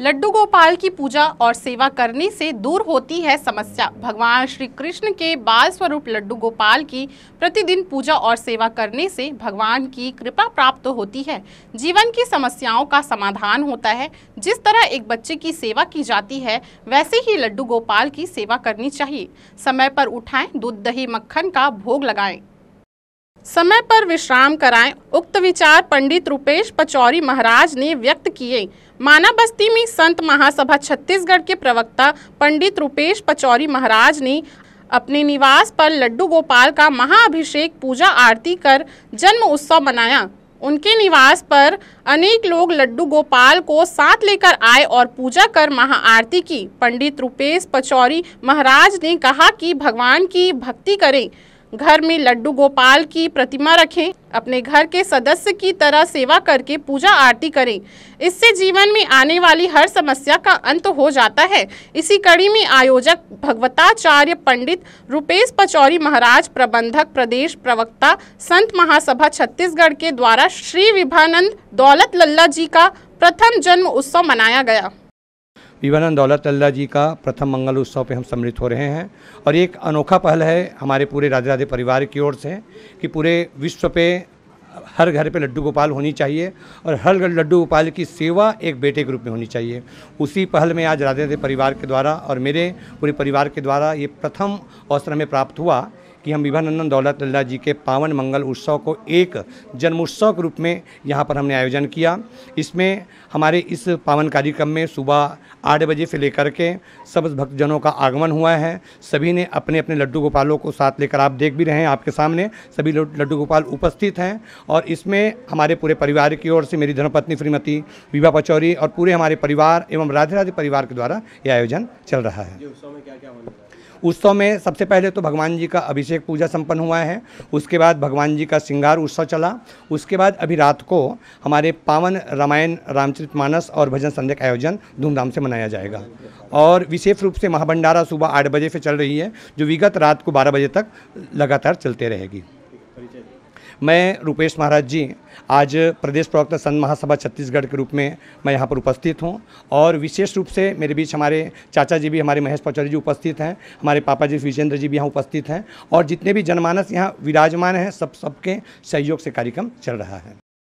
लड्डू गोपाल की पूजा और सेवा करने से दूर होती है समस्या भगवान श्री कृष्ण के बाल स्वरूप लड्डू गोपाल की प्रतिदिन पूजा और सेवा करने से भगवान की कृपा प्राप्त होती है जीवन की समस्याओं का समाधान होता है जिस तरह एक बच्चे की सेवा की जाती है वैसे ही लड्डू गोपाल की सेवा करनी चाहिए समय पर उठाएं दूध दही मक्खन का भोग लगाएं समय पर विश्राम कराएं उक्त विचार पंडित रूपेश पचौरी महाराज ने व्यक्त किए माना बस्ती में संत महासभा छत्तीसगढ़ के प्रवक्ता पंडित रूपेश पचौरी महाराज ने अपने निवास पर लड्डू गोपाल का महाअभिषेक पूजा आरती कर जन्म उत्सव मनाया उनके निवास पर अनेक लोग लड्डू गोपाल को साथ लेकर आए और पूजा कर महाआरती की पंडित रूपेश पचौरी महाराज ने कहा कि भगवान की भक्ति करें घर में लड्डू गोपाल की प्रतिमा रखें अपने घर के सदस्य की तरह सेवा करके पूजा आरती करें इससे जीवन में आने वाली हर समस्या का अंत हो जाता है इसी कड़ी में आयोजक भगवताचार्य पंडित रुपेश पचौरी महाराज प्रबंधक प्रदेश प्रवक्ता संत महासभा छत्तीसगढ़ के द्वारा श्री विभानंद दौलत लल्ला जी का प्रथम जन्म उत्सव मनाया गया विवानंद दौलत अल्लाह जी का प्रथम मंगल उत्सव पे हम सम्मिलित हो रहे हैं और एक अनोखा पहल है हमारे पूरे राधे राधे परिवार की ओर से कि पूरे विश्व पे हर घर पे लड्डू गोपाल होनी चाहिए और हर घर लड्डू गोपाल की सेवा एक बेटे के रूप में होनी चाहिए उसी पहल में आज राधे राधे परिवार के द्वारा और मेरे पूरे परिवार के द्वारा ये प्रथम अवसर हमें प्राप्त हुआ कि हम विभानंदन दौलत लल्ला जी के पावन मंगल उत्सव को एक जन्मोत्सव के रूप में यहाँ पर हमने आयोजन किया इसमें हमारे इस पावन कार्यक्रम में सुबह आठ बजे से लेकर के सब भक्तजनों का आगमन हुआ है सभी ने अपने अपने लड्डू गोपालों को साथ लेकर आप देख भी रहे हैं आपके सामने सभी लड्डू गोपाल उपस्थित हैं और इसमें हमारे पूरे परिवार की ओर से मेरी धर्मपत्नी श्रीमती विभा पचौरी और पूरे हमारे परिवार एवं राधे राधे परिवार के द्वारा ये आयोजन चल रहा है उत्सव में सबसे पहले तो भगवान जी का अभिषेक अभिषेक पूजा संपन्न हुआ है उसके बाद भगवान जी का श्रृंगार उत्सव चला उसके बाद अभी रात को हमारे पावन रामायण रामचरित मानस और भजन संध्या का आयोजन धूमधाम से मनाया जाएगा और विशेष रूप से महाभंडारा सुबह आठ बजे से चल रही है जो विगत रात को बारह बजे तक लगातार चलते रहेगी मैं रूपेश महाराज जी आज प्रदेश प्रवक्ता संत महासभा छत्तीसगढ़ के रूप में मैं यहाँ पर उपस्थित हूँ और विशेष रूप से मेरे बीच हमारे चाचा जी भी हमारे महेश पचौरी जी उपस्थित हैं हमारे पापा जी विजेंद्र जी भी यहाँ उपस्थित हैं और जितने भी जनमानस यहाँ विराजमान हैं सब सबके सहयोग से कार्यक्रम चल रहा है